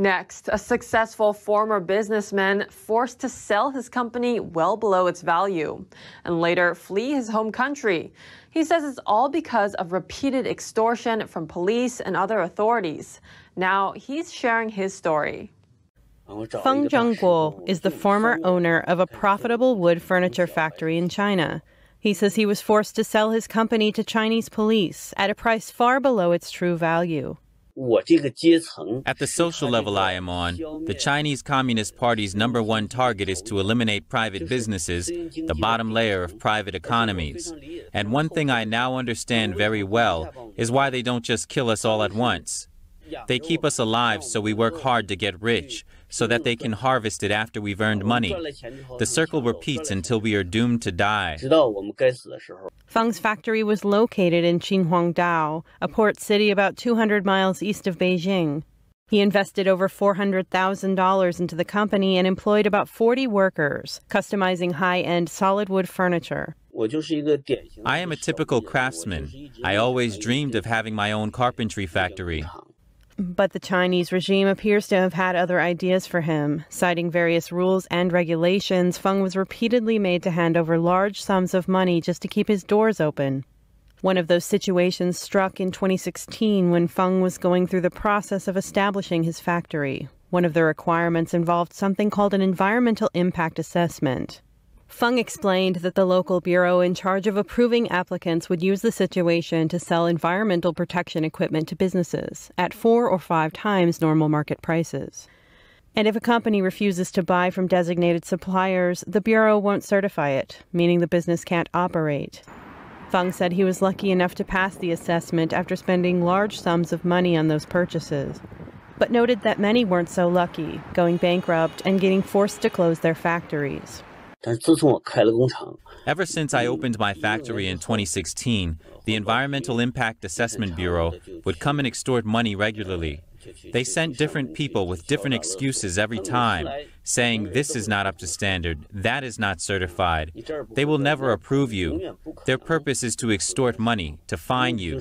Next, a successful former businessman forced to sell his company well below its value and later flee his home country. He says it's all because of repeated extortion from police and other authorities. Now he's sharing his story. Feng Zhengguo is the former owner of a profitable wood furniture factory in China. He says he was forced to sell his company to Chinese police at a price far below its true value. At the social level I am on, the Chinese Communist Party's number one target is to eliminate private businesses, the bottom layer of private economies. And one thing I now understand very well is why they don't just kill us all at once. They keep us alive so we work hard to get rich, so that they can harvest it after we've earned money. The circle repeats until we are doomed to die. Feng's factory was located in Qinhuangdao, a port city about 200 miles east of Beijing. He invested over $400,000 into the company and employed about 40 workers, customizing high end solid wood furniture. I am a typical craftsman. I always dreamed of having my own carpentry factory. But the Chinese regime appears to have had other ideas for him. Citing various rules and regulations, Feng was repeatedly made to hand over large sums of money just to keep his doors open. One of those situations struck in 2016 when Feng was going through the process of establishing his factory. One of the requirements involved something called an environmental impact assessment. Fung explained that the local bureau in charge of approving applicants would use the situation to sell environmental protection equipment to businesses at four or five times normal market prices. And if a company refuses to buy from designated suppliers, the Bureau won't certify it, meaning the business can't operate. Fung said he was lucky enough to pass the assessment after spending large sums of money on those purchases, but noted that many weren't so lucky, going bankrupt and getting forced to close their factories. Ever since I opened my factory in 2016, the Environmental Impact Assessment Bureau would come and extort money regularly. They sent different people with different excuses every time, saying this is not up to standard, that is not certified. They will never approve you. Their purpose is to extort money, to fine you.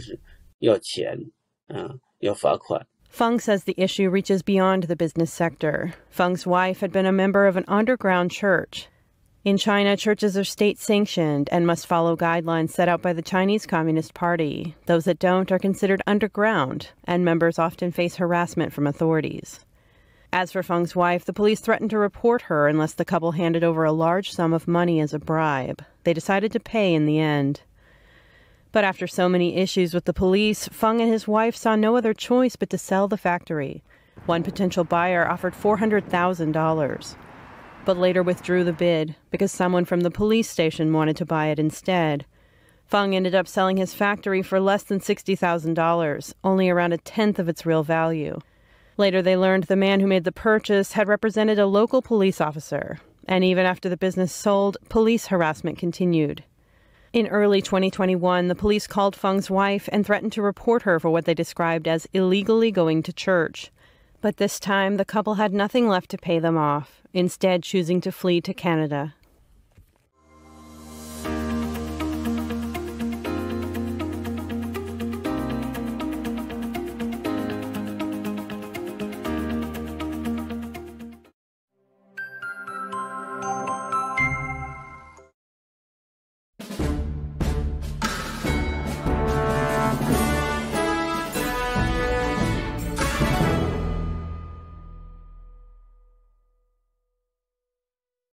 Feng says the issue reaches beyond the business sector. Feng's wife had been a member of an underground church in China, churches are state sanctioned and must follow guidelines set out by the Chinese Communist Party. Those that don't are considered underground, and members often face harassment from authorities. As for Feng's wife, the police threatened to report her unless the couple handed over a large sum of money as a bribe. They decided to pay in the end. But after so many issues with the police, Feng and his wife saw no other choice but to sell the factory. One potential buyer offered $400,000 but later withdrew the bid because someone from the police station wanted to buy it instead. Fung ended up selling his factory for less than $60,000, only around a tenth of its real value. Later, they learned the man who made the purchase had represented a local police officer, and even after the business sold, police harassment continued. In early 2021, the police called Fung's wife and threatened to report her for what they described as illegally going to church. But this time, the couple had nothing left to pay them off, instead, choosing to flee to Canada.